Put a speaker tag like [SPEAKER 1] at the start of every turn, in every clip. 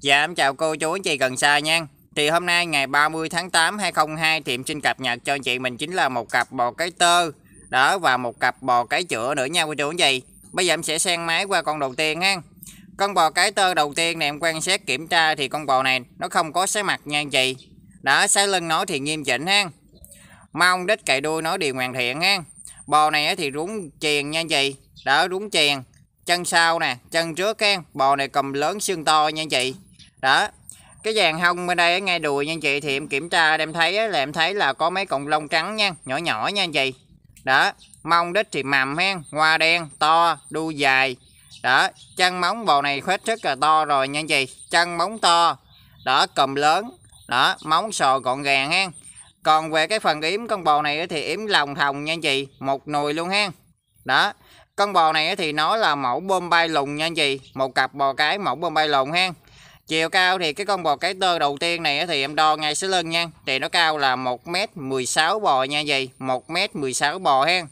[SPEAKER 1] Dạ em chào cô chú anh chị gần xa nha Thì hôm nay ngày 30 tháng 8 2002 Thì em xin cập nhật cho anh chị mình chính là một cặp bò cái tơ Đó và một cặp bò cái chữa nữa nha cô chú anh chị Bây giờ em sẽ sen máy qua con đầu tiên ha Con bò cái tơ đầu tiên này em quan sát kiểm tra Thì con bò này nó không có sái mặt nha anh chị Đó sái lưng nó thì nghiêm chỉnh ha Mong đích cày đuôi nó đều hoàn thiện ha Bò này thì rúng chèn nha anh chị Đó rúng chèn Chân sau nè, chân trước ha Bò này cầm lớn xương to nha anh chị đó cái dàn hông bên đây ngay đùi nha anh chị thì em kiểm tra em thấy là em thấy là có mấy cọng lông trắng nha nhỏ nhỏ nha anh chị đó mông đít thì mầm hen hoa đen to đu dài đó chân móng bò này khoét rất là to rồi nha anh chị chân móng to đó cầm lớn đó móng sò gọn gàng hen còn về cái phần yếm con bò này thì yếm lòng thòng nha anh chị một nồi luôn hen đó con bò này thì nó là mẫu bơm bay lùng nha anh chị một cặp bò cái mẫu bơm bay lùng hen Chiều cao thì cái con bò cái tơ đầu tiên này thì em đo ngay xế lưng nha. Thì nó cao là 1m16 bò nha dì. 1m16 bò hen.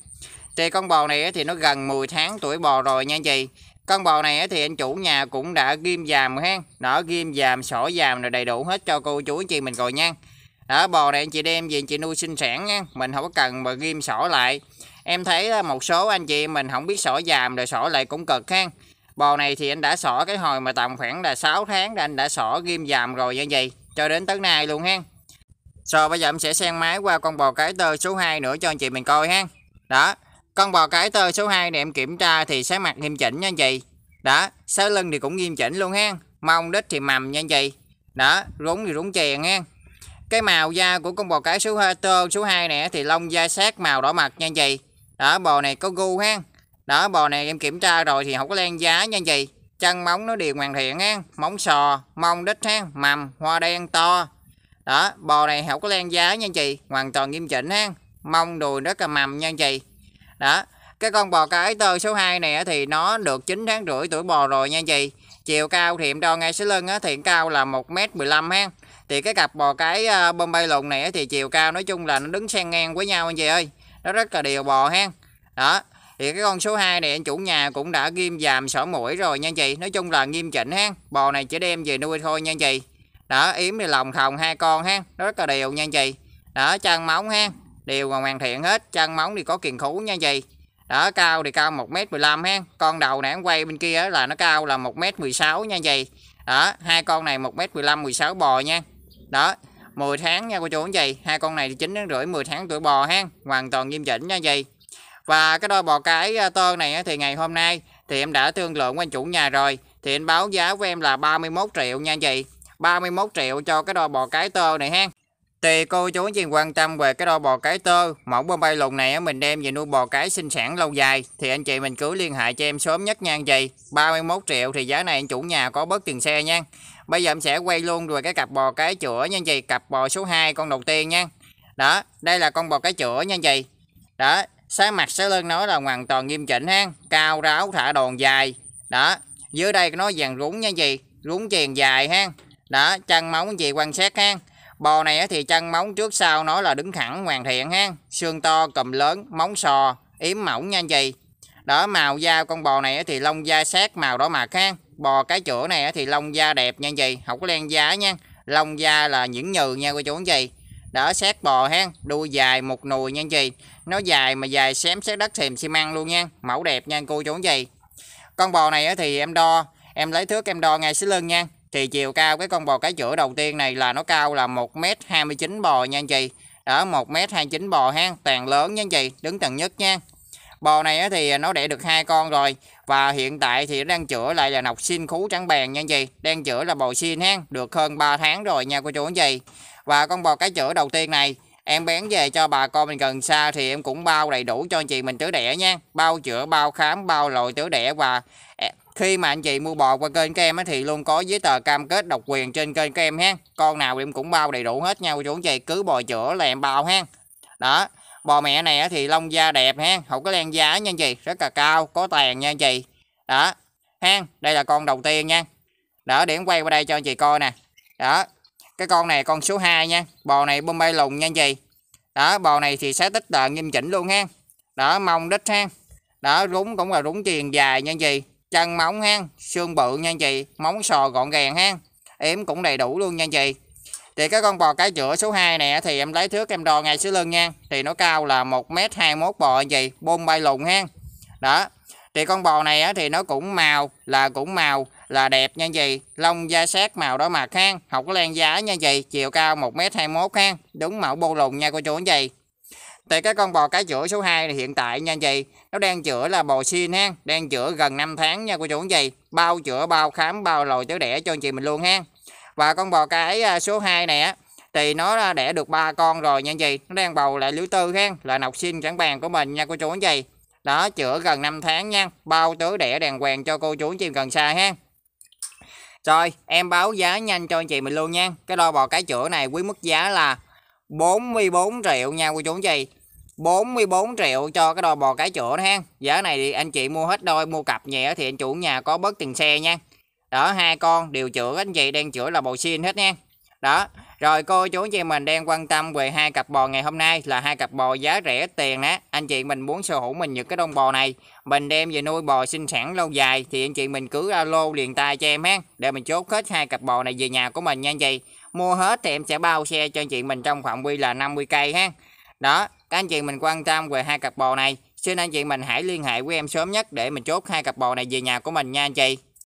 [SPEAKER 1] Thì con bò này thì nó gần 10 tháng tuổi bò rồi nha dì. Con bò này thì anh chủ nhà cũng đã ghim dàm hen, Đó ghim dàm, sổ dàm rồi đầy đủ hết cho cô chú anh chị mình rồi nha. Đó bò này anh chị đem về anh chị nuôi sinh sản nha. Mình không có cần mà ghim sổ lại. Em thấy một số anh chị mình không biết sổ dàm rồi sổ lại cũng cực ha. Bò này thì anh đã xỏ cái hồi mà tầm khoảng là 6 tháng là anh đã xỏ ghim dàm rồi như vậy cho đến tới nay luôn ha. Rồi bây giờ em sẽ xem máy qua con bò cái tơ số 2 nữa cho anh chị mình coi ha. Đó, con bò cái tơ số 2 này em kiểm tra thì sẽ mặt nghiêm chỉnh nha anh chị. Đó, sáu lưng thì cũng nghiêm chỉnh luôn ha. Mông đít thì mầm nha anh chị. Đó, rúng thì rúng chèn ha. Cái màu da của con bò cái số 2 tơ số 2 này thì lông da sát màu đỏ mặt nha anh chị. Đó, bò này có gu ha đó bò này em kiểm tra rồi thì không có len giá nha gì chân móng nó đều hoàn thiện ha móng sò mông đít ha mầm hoa đen to đó bò này không có len giá nha chị hoàn toàn nghiêm chỉnh ha mông đùi rất là mầm nha chị đó cái con bò cái tơ số 2 này thì nó được 9 tháng rưỡi tuổi bò rồi nha chị chiều cao thì em đo ngay số lưng thì cao là 1m15 ha thì cái cặp bò cái ờ, bơm bay lùn này thì chiều cao nói chung là nó đứng sang ngang với nhau anh chị ơi nó rất là đều bò ha đó thì cái con số 2 này anh chủ nhà cũng đã ghim dàm sỏ mũi rồi nha chị. Nói chung là nghiêm chỉnh ha. Bò này chỉ đem về nuôi thôi nha chị. Đó, yếm thì lòng khồng hai con ha. Nó rất là đều nha chị. Đó, chân móng ha. Đều và hoàn thiện hết. Chân móng thì có kiền khú nha chị. Đó, cao thì cao 1m15 ha. Con đầu nãy quay bên kia là nó cao là 1m16 nha chị. Đó, hai con này 1m15 16 bò nha. Đó, 10 tháng nha cô chú anh chị. Hai con này thì chín tháng rưỡi 10 tháng tuổi bò ha. Hoàn toàn nghiêm chỉnh nha chị. Và cái đôi bò cái à, tơ này thì ngày hôm nay thì em đã thương lượng với anh chủ nhà rồi. Thì anh báo giá của em là 31 triệu nha anh chị. 31 triệu cho cái đôi bò cái tơ này ha. Thì cô chú anh chị quan tâm về cái đôi bò cái tơ, mẫu bông bay lùn này mình đem về nuôi bò cái sinh sản lâu dài thì anh chị mình cứ liên hệ cho em sớm nhất nha anh chị. 31 triệu thì giá này anh chủ nhà có bớt tiền xe nha. Bây giờ em sẽ quay luôn rồi cái cặp bò cái chữa nha anh chị, cặp bò số 2 con đầu tiên nha. Đó, đây là con bò cái chữa nha anh chị. Đó, Sáng mặt sáng lưng nói là hoàn toàn nghiêm chỉnh ha. Cao ráo thả đòn dài. Đó. Dưới đây nó dàn rúng nha gì. Rúng chèn dài ha. Đó. Chân móng gì quan sát ha. Bò này thì chân móng trước sau nó là đứng thẳng hoàn thiện ha. Xương to, cầm lớn, móng sò, yếm mỏng nha gì. Đó màu da con bò này thì lông da sát màu đỏ mạc ha. Bò cái chữa này thì lông da đẹp nha gì. Không có len da nha. Lông da là những nhừ nha cô chú anh chị đỡ sát bò hen, đuôi dài một nùi nha anh chị nó dài mà dài xém sát đất thềm xi măng luôn nha mẫu đẹp nha cô chú anh chị con bò này thì em đo em lấy thước em đo ngay xí lưng nha thì chiều cao cái con bò cái chữa đầu tiên này là nó cao là 1m29 bò nha anh chị đó 1m29 bò hen, tàn lớn nha anh chị đứng tầng nhất nha bò này thì nó đẻ được hai con rồi và hiện tại thì nó đang chữa lại là nọc xin khú trắng bèn nha anh chị đang chữa là bò xin hen, được hơn 3 tháng rồi nha cô chú anh chị và con bò cái chữa đầu tiên này em bán về cho bà con mình gần xa thì em cũng bao đầy đủ cho anh chị mình tứ đẻ nha bao chữa bao khám bao loại tứ đẻ và khi mà anh chị mua bò qua kênh các em ấy, thì luôn có giấy tờ cam kết độc quyền trên kênh các em ha con nào em cũng bao đầy đủ hết nhau chú anh chị cứ bò chữa là em bao ha đó bò mẹ này thì lông da đẹp ha không có len giá nha anh chị rất là cao có tàn nha anh chị đó ha đây là con đầu tiên nha đó điểm quay qua đây cho anh chị coi nè đó cái con này con số 2 nha bò này bombay lùng nha anh chị đó bò này thì sẽ tích tợ nghiêm chỉnh luôn ha đó mông đít ha đó rúng cũng là rúng chiền dài nha anh chị chân móng ha xương bự nha anh chị móng sò gọn gàng ha em cũng đầy đủ luôn nha anh chị thì cái con bò cái chữa số 2 này thì em lấy thước em đo ngay số lưng nha thì nó cao là 1m21 bò anh chị bông bay lùng ha đó thì con bò này thì nó cũng màu là cũng màu là đẹp nha gì lông da sát màu đó mà khang học có len giá nha gì chiều cao 1m21 khang đúng mẫu bô lùng nha cô chú anh chị thì cái con bò cá chữa số 2 thì hiện tại nha chị nó đang chữa là bò xin ha đang chữa gần 5 tháng nha cô chú anh chị bao chữa bao khám bao lồi tới đẻ cho anh chị mình luôn ha và con bò cái à, số 2 này á thì nó đẻ được ba con rồi nha chị nó đang bầu lại lứa tư ha là nọc xin trắng bàn của mình nha cô chú anh chị đó chữa gần 5 tháng nha bao tứ đẻ đàng hoàng cho cô chú anh chị gần xa ha rồi, em báo giá nhanh cho anh chị mình luôn nha. Cái đôi bò cái chữa này quý mức giá là 44 triệu nha cô chú anh chị. 44 triệu cho cái đôi bò cái chữa ha. Giá này thì anh chị mua hết đôi, mua cặp nhẹ thì anh chủ nhà có bớt tiền xe nha. Đó hai con đều chữa anh chị đang chữa là bầu xin hết nha đó rồi cô chú chị mình đang quan tâm về hai cặp bò ngày hôm nay là hai cặp bò giá rẻ tiền á anh chị mình muốn sở hữu mình những cái đông bò này mình đem về nuôi bò sinh sản lâu dài thì anh chị mình cứ alo liền tay cho em ha để mình chốt hết hai cặp bò này về nhà của mình nha anh chị mua hết thì em sẽ bao xe cho anh chị mình trong phạm vi là 50 cây ha đó các anh chị mình quan tâm về hai cặp bò này xin anh chị mình hãy liên hệ với em sớm nhất để mình chốt hai cặp bò này về nhà của mình nha anh chị